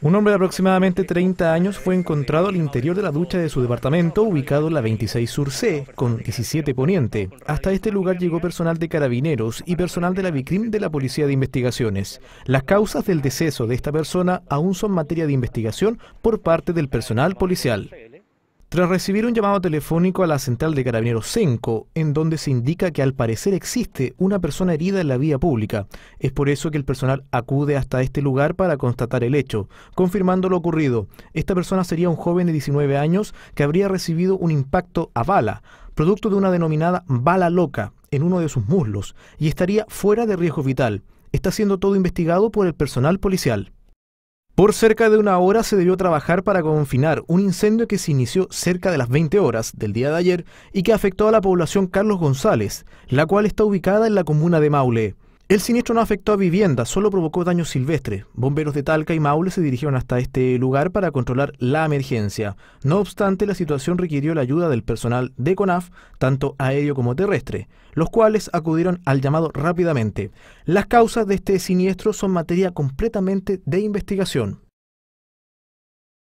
Un hombre de aproximadamente 30 años fue encontrado al interior de la ducha de su departamento, ubicado en la 26 Sur C, con 17 Poniente. Hasta este lugar llegó personal de carabineros y personal de la Vicrim de la Policía de Investigaciones. Las causas del deceso de esta persona aún son materia de investigación por parte del personal policial. Tras recibir un llamado telefónico a la central de Carabineros 5, en donde se indica que al parecer existe una persona herida en la vía pública, es por eso que el personal acude hasta este lugar para constatar el hecho, confirmando lo ocurrido. Esta persona sería un joven de 19 años que habría recibido un impacto a bala, producto de una denominada bala loca en uno de sus muslos, y estaría fuera de riesgo vital. Está siendo todo investigado por el personal policial. Por cerca de una hora se debió trabajar para confinar un incendio que se inició cerca de las 20 horas del día de ayer y que afectó a la población Carlos González, la cual está ubicada en la comuna de Maule. El siniestro no afectó a viviendas, solo provocó daños silvestres. Bomberos de Talca y Maule se dirigieron hasta este lugar para controlar la emergencia. No obstante, la situación requirió la ayuda del personal de CONAF, tanto aéreo como terrestre, los cuales acudieron al llamado rápidamente. Las causas de este siniestro son materia completamente de investigación.